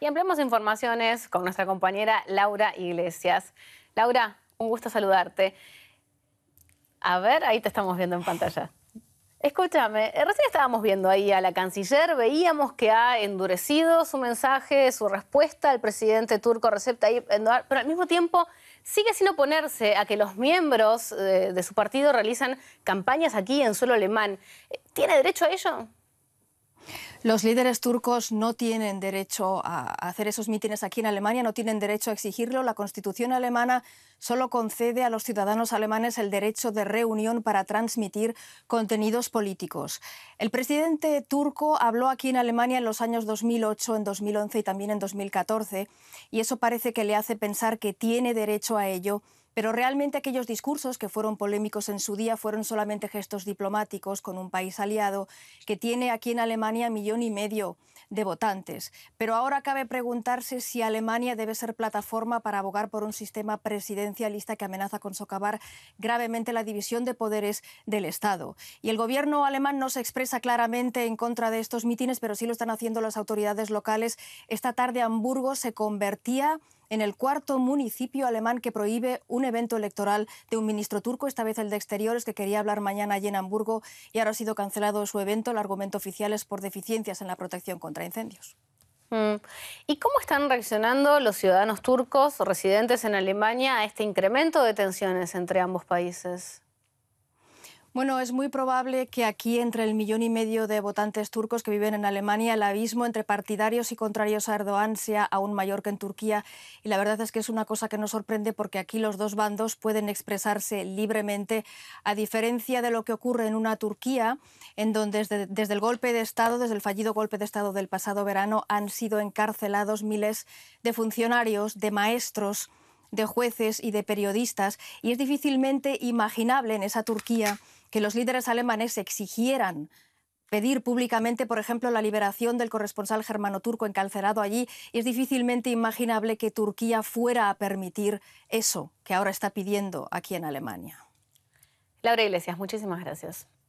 y ampliamos informaciones con nuestra compañera Laura Iglesias. Laura, un gusto saludarte. A ver, ahí te estamos viendo en pantalla. Escúchame, recién estábamos viendo ahí a la canciller, veíamos que ha endurecido su mensaje, su respuesta al presidente turco Recep Tayyip Erdogan, pero al mismo tiempo sigue sin oponerse a que los miembros de, eh, de su partido realizan campañas aquí en suelo alemán. ¿Tiene derecho a ello? Los líderes turcos no tienen derecho a hacer esos mítines aquí en Alemania, no tienen derecho a exigirlo. La Constitución alemana solo concede a los ciudadanos alemanes el derecho de reunión para transmitir contenidos políticos. El presidente turco habló aquí en Alemania en los años 2008, en 2011 y también en 2014, y eso parece que le hace pensar que tiene derecho a ello pero realmente aquellos discursos que fueron polémicos en su día fueron solamente gestos diplomáticos con un país aliado que tiene aquí en Alemania millón y medio de votantes. Pero ahora cabe preguntarse si Alemania debe ser plataforma para abogar por un sistema presidencialista que amenaza con socavar gravemente la división de poderes del Estado. Y el gobierno alemán no se expresa claramente en contra de estos mítines, pero sí lo están haciendo las autoridades locales. Esta tarde Hamburgo se convertía en el cuarto municipio alemán que prohíbe un evento electoral de un ministro turco, esta vez el de Exteriores, que quería hablar mañana allí en Hamburgo y ahora ha sido cancelado su evento. El argumento oficial es por deficiencias en la protección contra incendios. Mm. ¿Y cómo están reaccionando los ciudadanos turcos residentes en Alemania a este incremento de tensiones entre ambos países? Bueno, es muy probable que aquí, entre el millón y medio de votantes turcos que viven en Alemania, el abismo entre partidarios y contrarios a Erdogan sea aún mayor que en Turquía. Y la verdad es que es una cosa que nos sorprende porque aquí los dos bandos pueden expresarse libremente, a diferencia de lo que ocurre en una Turquía, en donde desde, desde el golpe de Estado, desde el fallido golpe de Estado del pasado verano, han sido encarcelados miles de funcionarios, de maestros de jueces y de periodistas, y es difícilmente imaginable en esa Turquía que los líderes alemanes exigieran pedir públicamente, por ejemplo, la liberación del corresponsal germano-turco encarcelado allí, es difícilmente imaginable que Turquía fuera a permitir eso que ahora está pidiendo aquí en Alemania. Laura Iglesias, muchísimas gracias.